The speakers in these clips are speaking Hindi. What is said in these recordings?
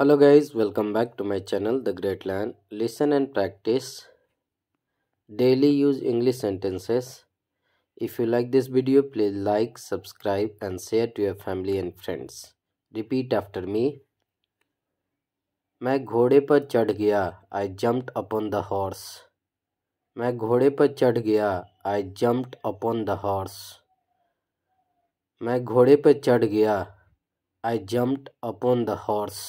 hello guys welcome back to my channel the great learn listen and practice daily use english sentences if you like this video please like subscribe and share to your family and friends repeat after me मैं घोड़े पर चढ़ गया I jumped upon the horse. मैं घोड़े पर चढ़ गया I jumped upon the horse. मैं घोड़े पर चढ़ गया I jumped upon the horse.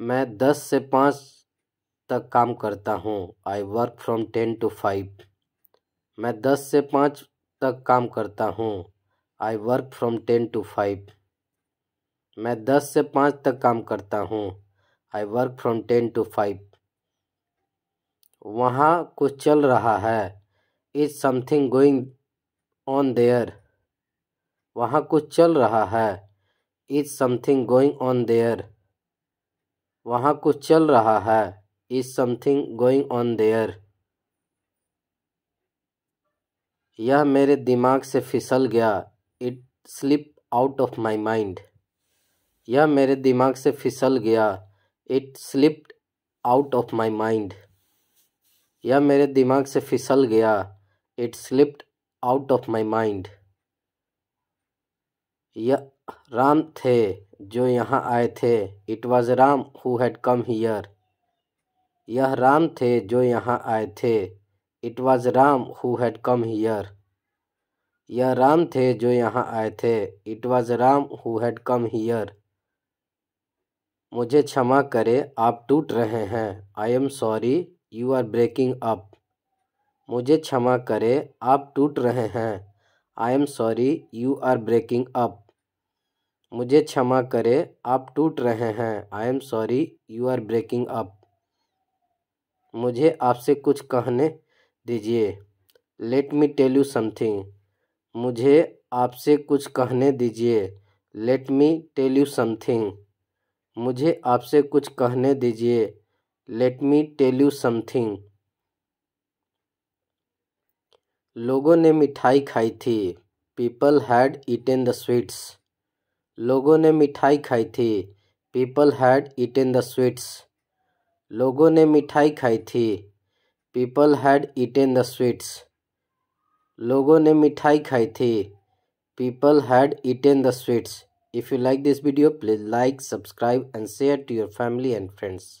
मैं दस से पाँच तक काम करता हूँ I work from ten to five मैं दस से पाँच तक काम करता हूँ I work from ten to five मैं दस से पाँच तक काम करता हूँ I work from ten to five वहाँ कुछ चल रहा है is something going on there वहाँ कुछ चल रहा है is something going on there वहाँ कुछ चल रहा है is something going on there यह मेरे दिमाग से फिसल गया it slip out of my mind यह मेरे दिमाग से फिसल गया it slipped out of my mind यह मेरे दिमाग से फिसल गया it slipped out of my mind या राम थे जो यहाँ आए थे it was Ram who had come here यह राम थे जो यहाँ आए थे it was Ram who had come here यह राम थे जो यहाँ आए थे it was Ram who had come here मुझे क्षमा करें आप टूट रहे हैं I am sorry you are breaking up मुझे क्षमा करें आप टूट रहे हैं I am sorry you are breaking up मुझे क्षमा करें आप टूट रहे हैं I am sorry you are breaking up मुझे आपसे कुछ कहने दीजिए let me tell you something मुझे आपसे कुछ कहने दीजिए let me tell you something मुझे आपसे कुछ कहने दीजिए let me tell you something लोगों ने मिठाई खाई थी people had eaten the sweets लोगों ने मिठाई खाई थी people had eat the sweets लोगों ने मिठाई खाई थी people had eat the sweets लोगों ने मिठाई खाई थी people had eat the sweets if you like this video please like subscribe and share to your family and friends